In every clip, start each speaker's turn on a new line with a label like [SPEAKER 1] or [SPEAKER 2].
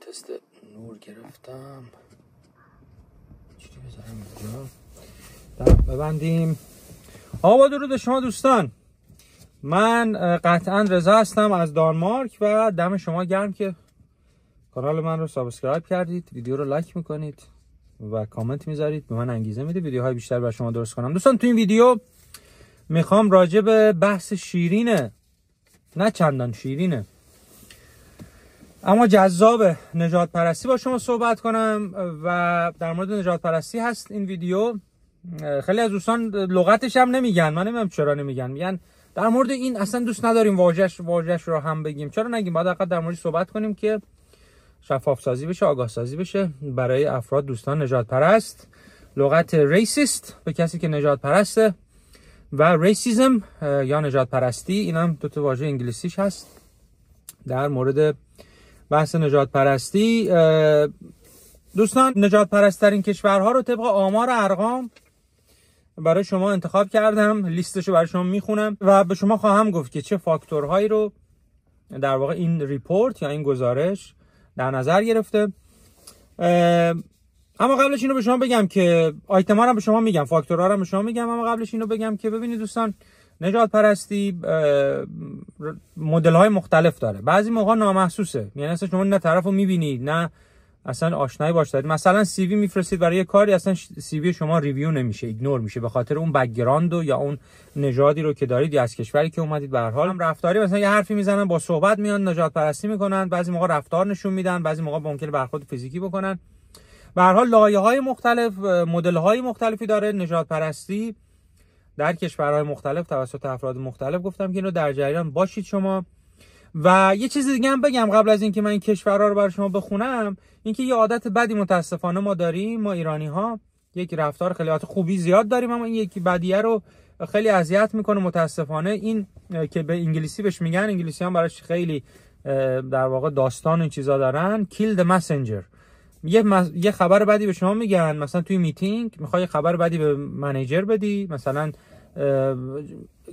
[SPEAKER 1] تست نور گرفتم چی بله، ببندیم آبا درود شما دوستان من قطعا رضا هستم از دانمارک و دم شما گرم که کانال من رو سابسکرایب کردید ویدیو رو لایک میکنید و کامنت میذارید به من انگیزه میده های بیشتر برای شما درست کنم دوستان تو این ویدیو میخوام راجع به بحث شیرینه نه چندان شیرینه اما جذاب نجات پرستی با شما صحبت کنم و در مورد نجات پرستی هست این ویدیو خیلی از دوستان لغتش هم نمیگن من چرا نمیگن میگن در مورد این اصلا دوست نداریم واژش واژش رو هم بگیم چرا نگیم باید در مورد صحبت کنیم که شفاف سازی بشه آگاه سازی بشه برای افراد دوستان نجات پرست لغت ریسیست به کسی که نجات پرسته و ریسیزم یا نجات پرستی این هم دو تا واژه انگلیسیش هست در مورد بحث نجات پرستی دوستان نجات پرسترین کشورها رو طبق آمار ارقام برای شما انتخاب کردم لیستش برای شما میخونم و به شما خواهم گفت که چه فاکتورهایی رو در واقع این ریپورت یا این گزارش در نظر گرفته اما قبلش اینو به شما بگم که آیتما رو به شما میگم فاکتورها رو به شما میگم اما قبلش اینو بگم که ببینید دوستان نجات پرستی مدل های مختلف داره بعضی موقع نامحسوسه یعنی اصلا شما نه طرف رو میبینید نه اصلا آشنایی باش دارید مثلا سیوی میفرستید برای یه کاری اصلا سیوی شما ریویو نمیشه ایگنور میشه به خاطر اون بکگراند و یا اون نژادی رو که دارید یا از کشوری که اومدید به هر حال هم رفتاری مثلا یه حرفی میزنن با صحبت میان نجات پرستی میکنن بعضی موقع رفتار نشون میدن بعضی موقع ممکن برخورد فیزیکی بکنن به هر حال لایه‌های مختلف مدل‌های مختلفی داره نجات پرستی در کشورهای مختلف توسط افراد مختلف گفتم که اینو در جریان باشید شما و یه چیز دیگه هم بگم قبل از اینکه من این کشورها رو برای شما بخونم اینکه یه عادت بدی متاسفانه ما داریم ما ایرانی ها یک رفتار خیلی خوبی زیاد داریم اما این یکی بدیه رو خیلی اذیت میکنه متاسفانه این که به انگلیسی بهش میگن انگلیسی هم براش خیلی در واقع داستان این چیزا دارن kill the messenger یه, یه خبر بعدی به شما میگن مثلا توی میتینگ میخوای خبر بعدی به منیجر بدی مثلا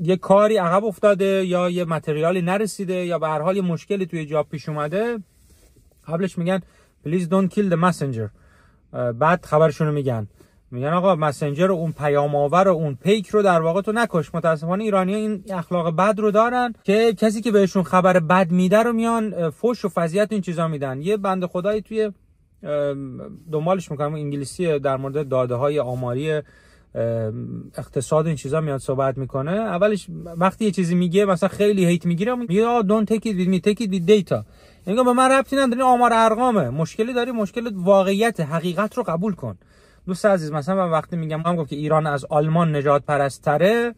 [SPEAKER 1] یه کاری عقب افتاده یا یه متریالی نرسیده یا به هر حال یه مشکلی توی جاب پیش اومده قبلش میگن پلیز don't kill the messenger بعد خبرشونو میگن میگن آقا مسنجر اون پیام آور و اون پیک رو در واقع تو نکش متاسفانه ایرانی ها این اخلاق بد رو دارن که کسی که بهشون خبر بد میده رو میان فوش و فضیعت این چیزا میدن یه بند خدایی توی دنبالش میکنم انگلیسی در مورد داده های آماری اقتصاد این چیزا میاد صحبت میکنه اولش وقتی یه چیزی میگه مثلا خیلی هیت میگیره میگه آ دون تکید وید می تکید ایت دیتا میگه به من ربطی نداری آمار ارقامه مشکلی داری مشکل واقعیت حقیقت رو قبول کن دوست عزیز مثلا من وقتی میگم من گفت که ایران از آلمان نجات پرستره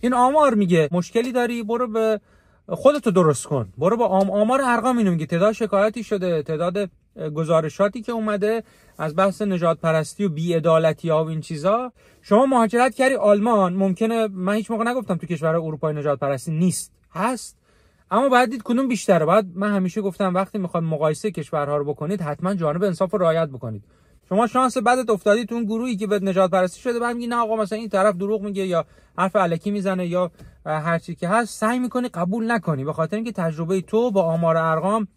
[SPEAKER 1] این آمار میگه مشکلی داری برو به خودتو درست کن برو با آم آمار ارقام اینو میگه تعداد شکایتی شده تعداد گزارشاتی که اومده از بحث نجات پرستی و بیعدالتی ها و این چیزا شما مهاجرت کردی آلمان ممکنه من هیچ موقع نگفتم تو کشور اروپای نجات پرستی نیست هست اما باید دید کدوم بیشتره بعد من همیشه گفتم وقتی میخواد مقایسه کشورها رو بکنید حتما جانب انصاف رو رعایت بکنید شما شانس بدت افتادی تو اون گروهی که به نجات پرستی شده بعد میگی نه آقا مثلا این طرف دروغ میگه یا حرف علکی میزنه یا هر چی که هست سعی میکنی قبول نکنی به خاطر اینکه تجربه تو با آمار ارقام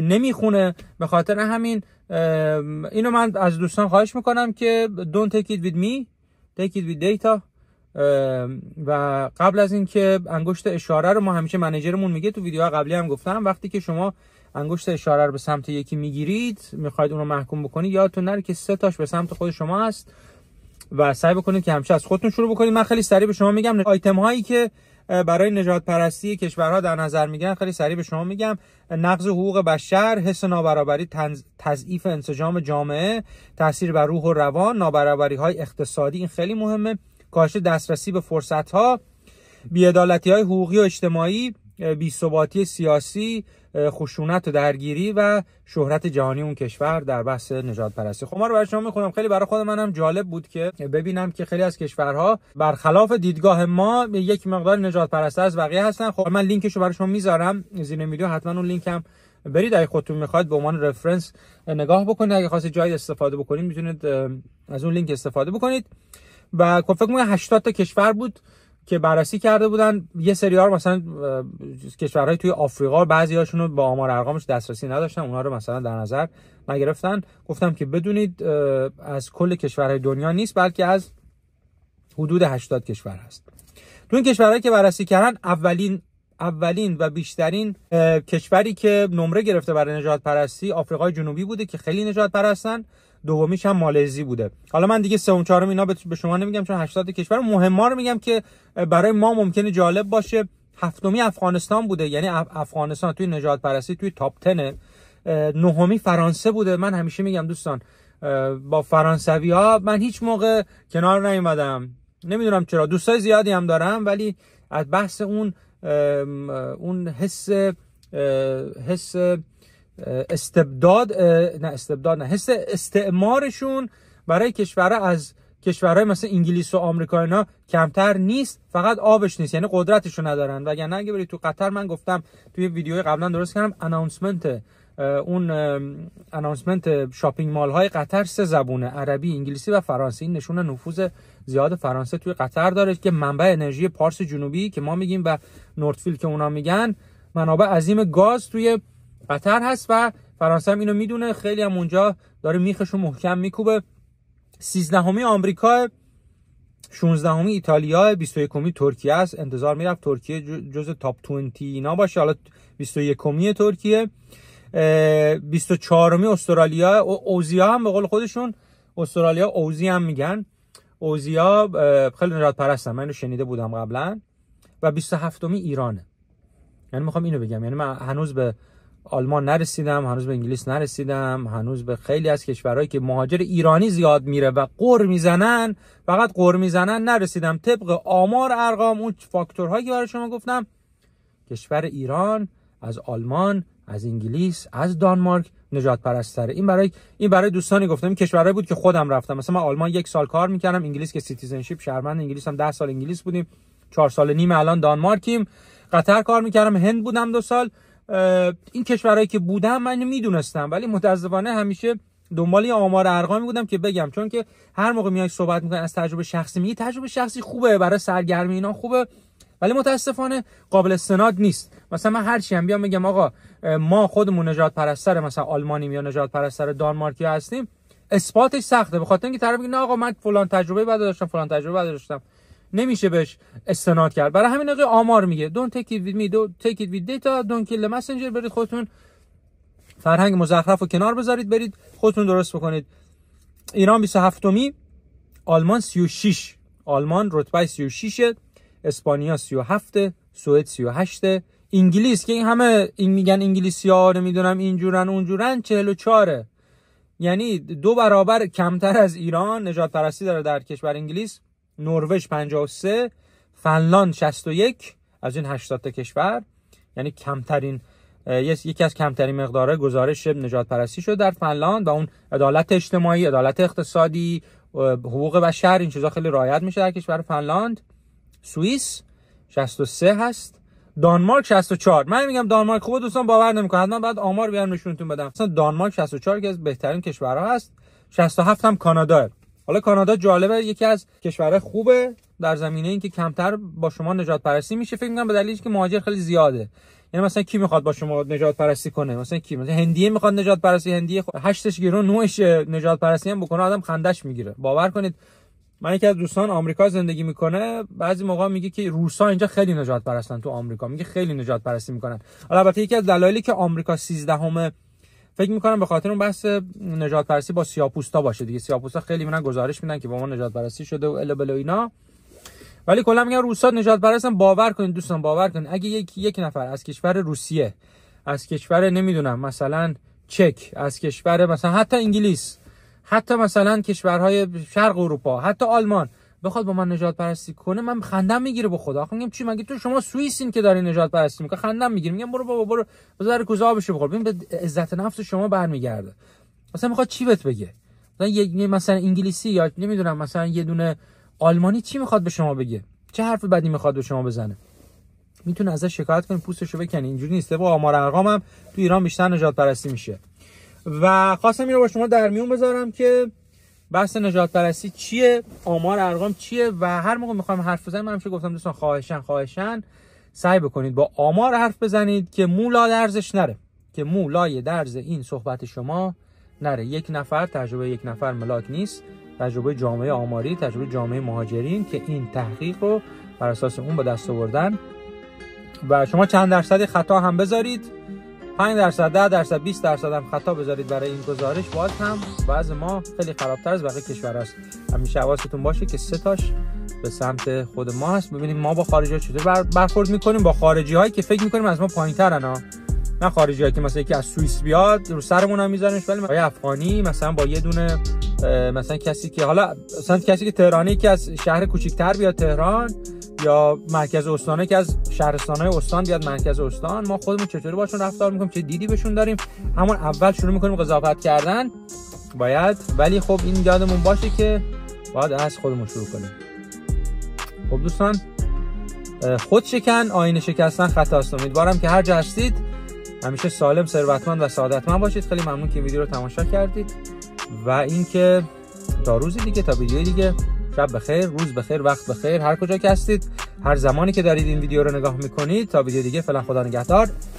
[SPEAKER 1] نمیخونه به خاطر همین اینو من از دوستان خواهش میکنم که don't take it with me take it with data و قبل از اینکه انگشت اشاره رو ما همیشه منیجرمون میگه تو ویدیوها قبلی هم گفتم وقتی که شما انگشت اشاره رو به سمت یکی میگیرید میخواید اون رو محکوم بکنید یادتون نره که سه تاش به سمت خود شما هست و سعی بکنید که همیشه از خودتون شروع بکنید من خیلی سریع به شما میگم آیتم هایی که برای نجات پرستی کشورها در نظر میگن خیلی سریع به شما میگم نقض حقوق بشر حس نابرابری تضعیف انسجام جامعه تاثیر بر روح و روان نابرابری های اقتصادی این خیلی مهمه کاهش دسترسی به فرصت ها بیادالتی های حقوقی و اجتماعی بیثباتی سیاسی خشونت و درگیری و شهرت جهانی اون کشور در بحث نجات پرستی خب ما رو برای شما میخونم خیلی برای خود منم جالب بود که ببینم که خیلی از کشورها برخلاف دیدگاه ما یک مقدار نجات پرست از بقیه هستن خب من لینکش رو برای شما میذارم زیر ویدیو حتما اون لینک هم برید اگه خودتون میخواد به عنوان رفرنس نگاه بکنید اگه خواستید جایی استفاده بکنید میتونید از اون لینک استفاده بکنید و خب، فکر کنم 80 تا کشور بود که بررسی کرده بودن یه ها مثلا کشورهای توی آفریقا بعضی هاشون رو با آمار ارقامش دسترسی نداشتن اونها رو مثلا در نظر نگرفتن گفتم که بدونید از کل کشورهای دنیا نیست بلکه از حدود 80 کشور هست تو این کشورهایی که بررسی کردن اولین اولین و بیشترین کشوری که نمره گرفته برای نجات پرستی آفریقای جنوبی بوده که خیلی نجات پرستن دومیش هم مالزی بوده حالا من دیگه سوم چهارم اینا به شما نمیگم چون 80 کشور ما رو میگم که برای ما ممکنه جالب باشه هفتمی افغانستان بوده یعنی افغانستان توی نجات پرستی توی تاپ 10 نهمی فرانسه بوده من همیشه میگم دوستان با فرانسوی ها من هیچ موقع کنار نیومدم نمیدونم چرا دوستای زیادی هم دارم ولی از بحث اون اون حس حس استبداد نه استبداد نه حس استعمارشون برای کشورها از کشورهای مثل انگلیس و آمریکا اینا کمتر نیست فقط آبش نیست یعنی قدرتشون ندارن وگرنه اگه بری تو قطر من گفتم توی ویدیو قبلا درست کردم اناونسمنت اون اناونسمنت شاپینگ مال های قطر سه زبونه عربی انگلیسی و فرانسه این نشون نفوذ زیاد فرانسه توی قطر داره که منبع انرژی پارس جنوبی که ما میگیم و نورتفیل که اونا میگن منابع عظیم گاز توی قطر هست و فرانسه هم اینو میدونه خیلی هم اونجا داره میخشو محکم میکوبه 13 همی آمریکا 16 همی ایتالیا 21 همی ترکیه است انتظار میرفت ترکیه جز تاپ 20 اینا باشه حالا 21 همی ترکیه 24 می استرالیا اوزیا هم به قول خودشون استرالیا اوزی هم میگن اوزیا خیلی نجات پرستن من رو شنیده بودم قبلا و 27 می ایرانه یعنی میخوام اینو بگم یعنی من هنوز به آلمان نرسیدم هنوز به انگلیس نرسیدم هنوز به خیلی از کشورهایی که مهاجر ایرانی زیاد میره و قر میزنن فقط قر میزنن نرسیدم طبق آمار ارقام اون فاکتورهایی که برای شما گفتم کشور ایران از آلمان از انگلیس از دانمارک نجات پرستره این برای این برای دوستانی گفتم این کشورهایی بود که خودم رفتم مثلا من آلمان یک سال کار میکردم انگلیس که سیتیزنشیپ شهروند انگلیس هم 10 سال انگلیس بودیم چهار سال نیم الان دانمارکیم قطر کار میکردم هند بودم دو سال این کشورهایی که بودم من میدونستم ولی متاسفانه همیشه دنبال آمار ارقامی بودم که بگم چون که هر موقع میای صحبت میکنی از تجربه شخصی میگی تجربه شخصی خوبه برای سرگرمی اینا خوبه ولی متاسفانه قابل استناد نیست مثلا من هر چی هم بیام بگم آقا ما خودمون نجات پرستر مثلا آلمانی یا نجات پرستر دانمارکی هستیم اثباتش سخته به اینکه طرف میگه نه آقا من فلان تجربه بعد داشتم فلان تجربه بعد داشتم نمیشه بهش استناد کرد برای همین نقیه آمار میگه دون take وید می دو don't ایت وید دیتا data don't برید خودتون فرهنگ مزخرف رو کنار بذارید برید خودتون درست بکنید ایران 27 می آلمان 36 آلمان رتبه 36 اسپانیا 37 سوئد 38 انگلیس که این همه این میگن انگلیسی ها میدونم اینجورن اونجورن 44 یعنی دو برابر کمتر از ایران نجات پرستی داره در کشور انگلیس نروژ 53 فنلاند 61 از این 80 تا کشور یعنی کمترین یکی از کمترین مقداره گزارش نجات پرستی شد در فنلاند و اون عدالت اجتماعی عدالت اقتصادی حقوق بشر این چیزا خیلی رایت میشه در کشور فنلاند سوئیس 63 هست دانمارک 64 من میگم دانمارک خوبه دوستان باور نمیکنه حتما بعد آمار بیارم نشونتون بدم مثلا دانمارک 64 که از بهترین کشورها هست 67 هم کانادا حالا کانادا جالبه یکی از کشورهای خوبه در زمینه اینکه کمتر با شما نجات پرستی میشه فکر میکنم به دلیلی که مهاجر خیلی زیاده یعنی مثلا کی میخواد با شما نجات پرستی کنه مثلا کی مثلا هندیه میخواد نجات پرستی هندیه خ... هشتش گیرو نوش نجات پرستی هم بکنه آدم خندش میگیره باور کنید من یکی از دوستان آمریکا زندگی میکنه بعضی موقع میگه که روسا اینجا خیلی نجات پرستن تو آمریکا میگه خیلی نجات پرستی میکنن حالا البته یکی از دلایلی که آمریکا 13 همه فکر میکنم به خاطر اون بحث نجات پرستی با سیاپوستا باشه دیگه سیاپوستا خیلی میرن گزارش میدن که با ما نجات پرستی شده و الا بلا اینا ولی کلا میگن روسا نجات پرستن باور کنید دوستان باور کنید اگه یک یک نفر از کشور روسیه از کشور نمیدونم مثلا چک از کشور مثلا حتی انگلیس حتی مثلا کشورهای شرق اروپا حتی آلمان بخواد با من نجات پرستی کنه من خندم میگیره به خدا میگم چی مگه تو شما سوئیسین که داری نجات پرستی میکنه خندم میگیره میگم برو بابا برو بذار کوزا بشه بخور ببین به عزت نفس شما برمیگرده مثلا میخواد چی بهت بگه مثلا یه مثلا انگلیسی یا نمیدونم مثلا یه دونه آلمانی چی میخواد به شما بگه چه حرف بدی میخواد به شما بزنه میتونه ازش شکایت کنی پوستشو بکنی اینجوری نیست با آمار ارقامم تو ایران بیشتر نجات پرستی میشه و خواستم این رو با شما در میون بذارم که بحث نجات پرستی چیه آمار ارقام چیه و هر موقع میخوام حرف بزنم من گفتم دوستان خواهشن خواهشن سعی بکنید با آمار حرف بزنید که مولا درزش نره که مولای درز این صحبت شما نره یک نفر تجربه یک نفر ملاک نیست تجربه جامعه آماری تجربه جامعه مهاجرین که این تحقیق رو بر اساس اون به دست آوردن و شما چند درصدی خطا هم بذارید 5 درصد 10 درصد 20 درصد هم خطا بذارید برای این گزارش باز هم بعض ما خیلی خرابتر از بقیه کشور است همیشه حواستون باشه که سه تاش به سمت خود ما هست ببینیم ما با خارجی ها چطور برخورد میکنیم با خارجی هایی که فکر میکنیم از ما پایین ترن نه خارجی هایی که مثلا یکی از سوئیس بیاد رو سرمون هم میذارنش ولی آقای افغانی مثلا با یه دونه مثلا کسی که حالا مثلا کسی که تهرانی که از شهر تر بیاد تهران یا مرکز استانه که از شهرستانه استان بیاد مرکز استان ما خودمون چطوری باشون رفتار میکنیم چه دیدی بهشون داریم همون اول شروع میکنیم قضاوت کردن باید ولی خب این یادمون باشه که باید از خودمون شروع کنیم خب دوستان خود شکن آینه شکستن خطا است امیدوارم که هر جا هستید همیشه سالم ثروتمند و سعادتمند باشید خیلی ممنون که ویدیو رو تماشا کردید و اینکه تا روزی دیگه تا ویدیو دیگه شب بخیر روز بخیر وقت بخیر هر کجا که هستید هر زمانی که دارید این ویدیو رو نگاه میکنید تا ویدیو دیگه فعلا خدا نگهدار